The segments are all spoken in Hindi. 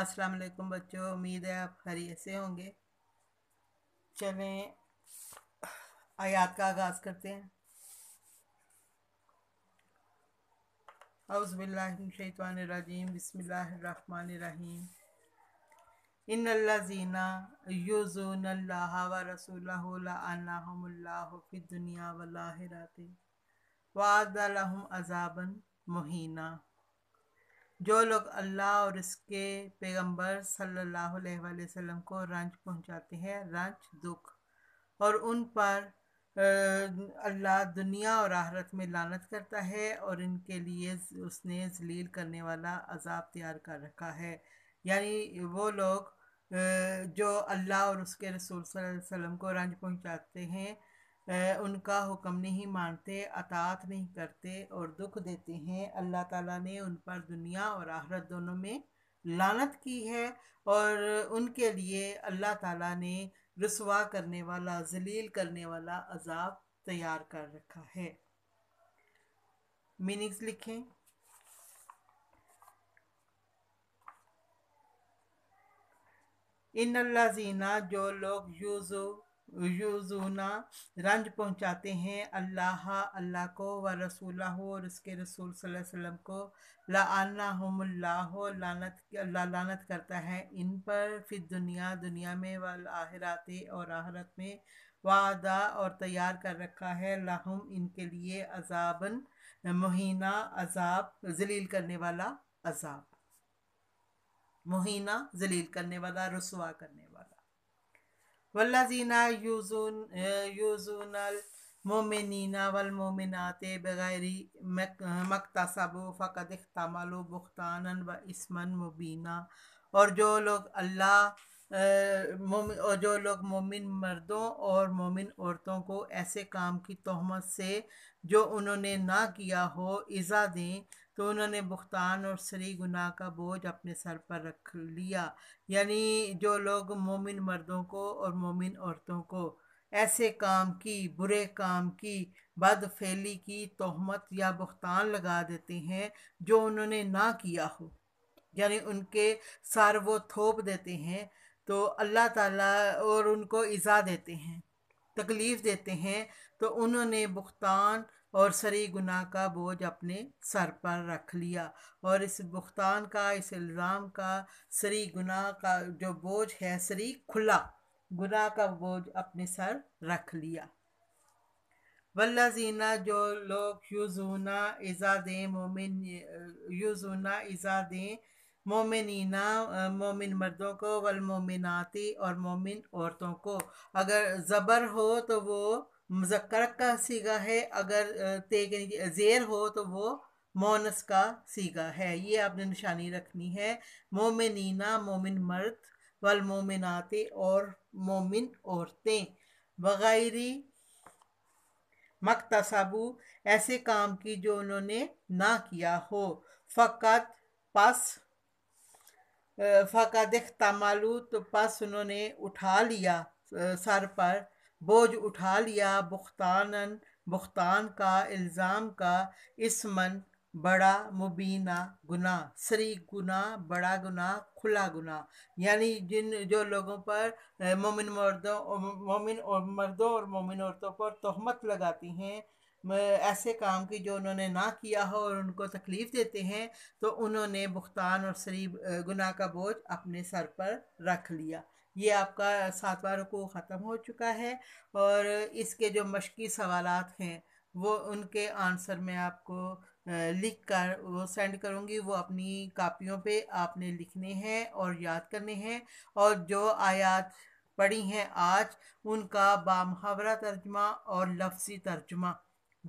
अस्सलाम वालेकुम बच्चों उम्मीद है आप खैरियत से होंगे चलें आयात का आगाज़ करते हैं अउज़बिल्लाशैतवानरजीम बसमीम इन जीना यूज़ून अल्लाह व रसूलहमल्लाफ़िदुनिया वलाहरात वादम अजाबन जो लोग अल्लाह और उसके पैगंबर सल्लल्लाहु अलैहि वसल्लम को रंज पहुंचाते हैं रंज दुख और उन पर अल्लाह दुनिया और आहरत में लानत करता है और इनके लिए उसने जलील करने वाला अजाब तैयार कर रखा है यानी वो लोग जो अल्लाह और उसके रसूल वसल्लम को रंज पहुंचाते हैं उनका हुक्म नहीं मानते अतात नहीं करते और दुख देते हैं अल्लाह ताला ने उन पर दुनिया और आहरत दोनों में लानत की है और उनके लिए अल्लाह ताला ने रसवा करने वाला जलील करने वाला अजाब तैयार कर रखा है मीनिंग्स लिखें इन अल्लाजीना जो लोग यूज़ो युजुना रंज पहुंचाते हैं अल्लाह अल्लाह को व रसूल और उसके रसूल वसल्लम को लानाहमुल्लाह लानत लानत करता है इन पर फिर दुनिया दुनिया में व आहरात और आहरत में वादा और तैयार कर रखा है लाहम इनके लिए अजाबन मुहिना अजाब जलील करने वाला अजाब मुहिना जलील करने वाला रसुआ करने वाला वल्लाजीना यूजून यूजूनल मोमिनना वलमोमिनत बग़ैर मकतसब फ़कद तमल बुख्तान व इसमन मुबीना और जो लोग अल्लाह और जो लोग मोमिन मर्दों और मोमिन औरतों को ऐसे काम की तहमत से जो उन्होंने ना किया हो इज़ा दें तो उन्होंने बुख्तान और सरी गुनाह का बोझ अपने सर पर रख लिया यानी जो लोग मोमिन मर्दों को और मोमिन औरतों को ऐसे काम की बुरे काम की फैली की तहमत या बुख्तान लगा देते हैं जो उन्होंने ना किया हो यानी उनके सर वो थोप देते हैं तो अल्लाह ताला और उनको इज़ा देते हैं तकलीफ़ देते हैं तो उन्होंने बुख्तान और सरी गुनाह का बोझ अपने सर पर रख लिया और इस बुख्तान का इस इल्ज़ाम का सरी गुनाह का जो बोझ है सरी खुला गुनाह का बोझ अपने सर रख लिया वल्ला जीना जो लोग यूजुना इज़ा दें मोमिन यूजुना इज़ा दें मोमिनना मोमिन मर्दों को वल मोमिनाती और मोमिन औरतों को अगर ज़बर हो तो वो मुजक्र का सीगा है अगर ते के नीचे जेर हो तो वो मोनस का सीगा है ये आपने निशानी रखनी है मोमिनीना मोमिन मर्द वल मोमिनाते और मोमिन औरतें बगैरी मकतसबू ऐसे काम की जो उन्होंने ना किया हो फ़कत पस फ़कत तमालू तो पस उन्होंने उठा लिया सर पर बोझ उठा लिया बुख्तान बुख्तान का इल्ज़ाम का इसमन बड़ा मुबीना गुना सरी गुना बड़ा गुना खुला गुना यानी जिन जो लोगों पर मोमिन मर्दों मोमिन और मर्दों और मोमिन औरतों पर तहमत लगाती हैं ऐसे काम की जो उन्होंने ना किया हो और उनको तकलीफ़ देते हैं तो उन्होंने भुगतान और शरीब गुना का बोझ अपने सर पर रख लिया ये आपका सातवा रुको ख़त्म हो चुका है और इसके जो मशक़ी सवाल हैं वो उनके आंसर में आपको लिख कर वो सेंड करूँगी वो अपनी कापियों पे आपने लिखने हैं और याद करने हैं और जो आयात पढ़ी हैं आज उनका बामहावरा तर्जमा और लफ्ज़ी तर्जमा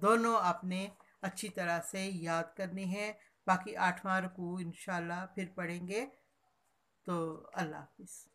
दोनों आपने अच्छी तरह से याद करने हैं बाकी आठवां रुकू इन फिर पढ़ेंगे तो अल्लाह हाफिज़